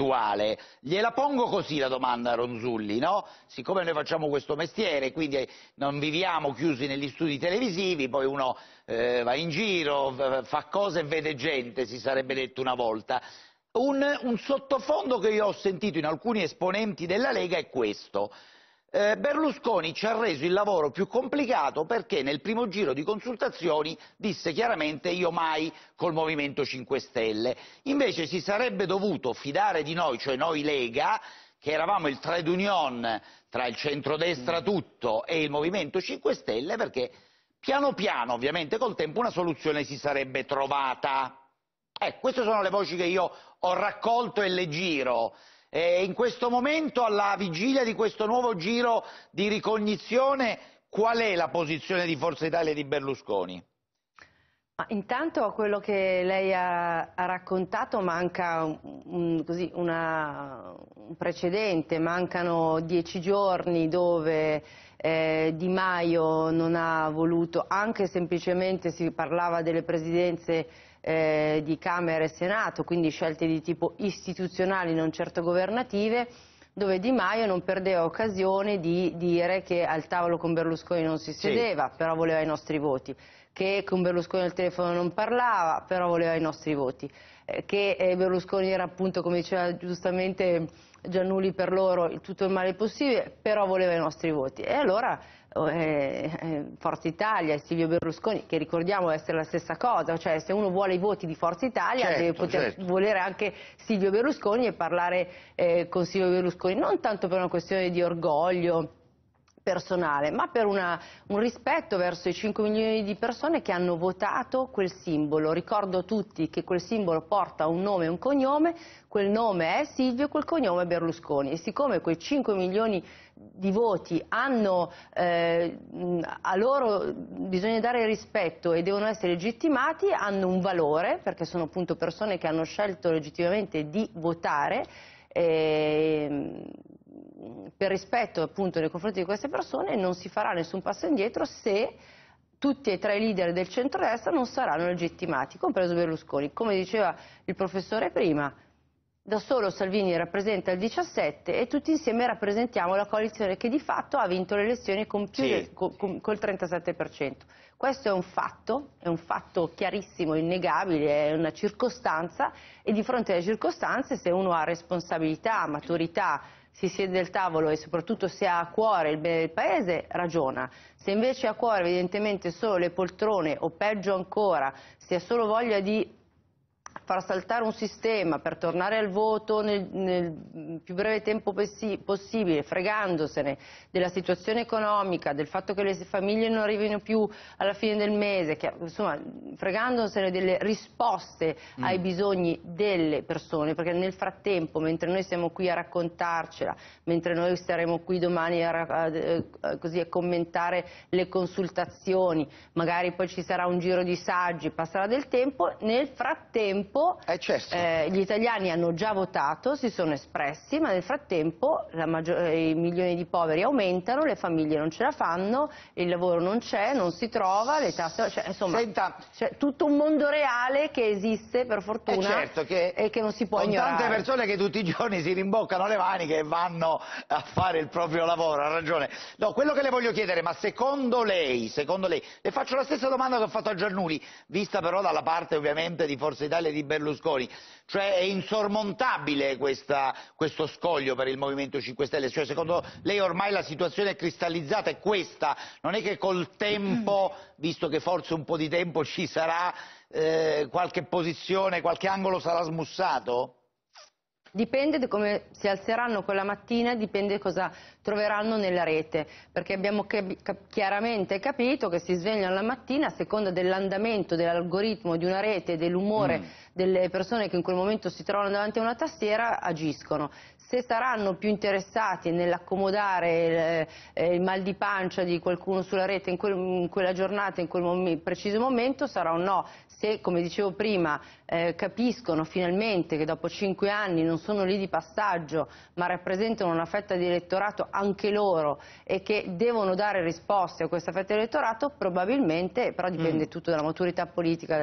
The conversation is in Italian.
attuale. Gliela pongo così la domanda a Ronzulli, no? Siccome noi facciamo questo mestiere, quindi non viviamo chiusi negli studi televisivi, poi uno eh, va in giro, fa cose e vede gente, si sarebbe detto una volta. Un, un sottofondo che io ho sentito in alcuni esponenti della Lega è questo. Eh, Berlusconi ci ha reso il lavoro più complicato perché nel primo giro di consultazioni disse chiaramente io mai col Movimento 5 Stelle. Invece si sarebbe dovuto fidare di noi, cioè noi Lega, che eravamo il trade union tra il centrodestra mm. tutto e il Movimento 5 Stelle perché piano piano, ovviamente col tempo, una soluzione si sarebbe trovata. Eh, queste sono le voci che io ho raccolto e le giro in questo momento, alla vigilia di questo nuovo giro di ricognizione, qual è la posizione di Forza Italia e di Berlusconi? Intanto a quello che lei ha, ha raccontato manca un, così, una, un, precedente, mancano dieci giorni dove eh, Di Maio non ha voluto, anche semplicemente si parlava delle presidenze eh, di Camera e Senato, quindi scelte di tipo istituzionali, non certo governative, dove Di Maio non perdeva occasione di dire che al tavolo con Berlusconi non si sedeva, sì. però voleva i nostri voti, che con Berlusconi al telefono non parlava, però voleva i nostri voti, eh, che eh, Berlusconi era appunto, come diceva giustamente Giannulli per loro tutto il male possibile, però voleva i nostri voti. E allora oh, eh, eh, Forza Italia e Silvio Berlusconi, che ricordiamo essere la stessa cosa, cioè se uno vuole i voti di Forza Italia certo, deve poter certo. volere anche Silvio Berlusconi e parlare eh, con Silvio Berlusconi, non tanto per una questione di orgoglio, personale, ma per una, un rispetto verso i 5 milioni di persone che hanno votato quel simbolo. Ricordo a tutti che quel simbolo porta un nome e un cognome, quel nome è Silvio e quel cognome è Berlusconi. E siccome quei 5 milioni di voti hanno, eh, a loro bisogna dare rispetto e devono essere legittimati, hanno un valore, perché sono appunto persone che hanno scelto legittimamente di votare, eh, per rispetto appunto nei confronti di queste persone non si farà nessun passo indietro se tutti e tre i leader del centrodestra non saranno legittimati, compreso Berlusconi. Come diceva il professore prima, da solo Salvini rappresenta il 17 e tutti insieme rappresentiamo la coalizione che di fatto ha vinto le elezioni con più sì. del, con, col 37%. Questo è un fatto, è un fatto chiarissimo, innegabile, è una circostanza e di fronte alle circostanze se uno ha responsabilità, maturità, si siede al tavolo e soprattutto se ha a cuore il bene del paese ragiona, se invece ha a cuore evidentemente solo le poltrone o peggio ancora, se ha solo voglia di far saltare un sistema per tornare al voto nel, nel più breve tempo possibile, fregandosene della situazione economica, del fatto che le famiglie non arrivino più alla fine del mese, che, insomma, fregandosene delle risposte mm. ai bisogni delle persone, perché nel frattempo, mentre noi siamo qui a raccontarcela, mentre noi staremo qui domani a, a, a, eh, così, a commentare le consultazioni, magari poi ci sarà un giro di saggi, passerà del tempo, nel frattempo frattempo eh, certo. eh, gli italiani hanno già votato, si sono espressi, ma nel frattempo eh, i milioni di poveri aumentano, le famiglie non ce la fanno, il lavoro non c'è, non si trova, le tasse... Cioè, insomma, c'è tutto un mondo reale che esiste, per fortuna, eh, certo che e che non si può con ignorare. tante persone che tutti i giorni si rimboccano le maniche e vanno a fare il proprio lavoro, ha ragione. No, quello che le voglio chiedere, ma secondo lei, secondo lei, le faccio la stessa domanda che ho fatto a Giannuli, vista però dalla parte ovviamente di Forza Italia parte di Berlusconi. Cioè è insormontabile questa, questo scoglio per il Movimento 5 Stelle, cioè secondo lei ormai la situazione è cristallizzata, è questa, non è che col tempo, visto che forse un po' di tempo ci sarà, eh, qualche posizione, qualche angolo sarà smussato? Dipende da come si alzeranno quella mattina, dipende cosa troveranno nella rete, perché abbiamo chiaramente capito che si svegliano la mattina a seconda dell'andamento dell'algoritmo di una rete, dell'umore mm. delle persone che in quel momento si trovano davanti a una tastiera, agiscono. Se saranno più interessati nell'accomodare il, eh, eh, il, mal di pancia di qualcuno sulla rete in, quel, in quella giornata, in quel mom preciso momento, sarà un no. Se, come dicevo prima, eh, capiscono finalmente che dopo cinque anni non sono lì di passaggio, ma rappresentano una fetta di elettorato anche loro e che devono dare risposte a questa fetta di elettorato, probabilmente, però dipende mm. tutto dalla maturità politica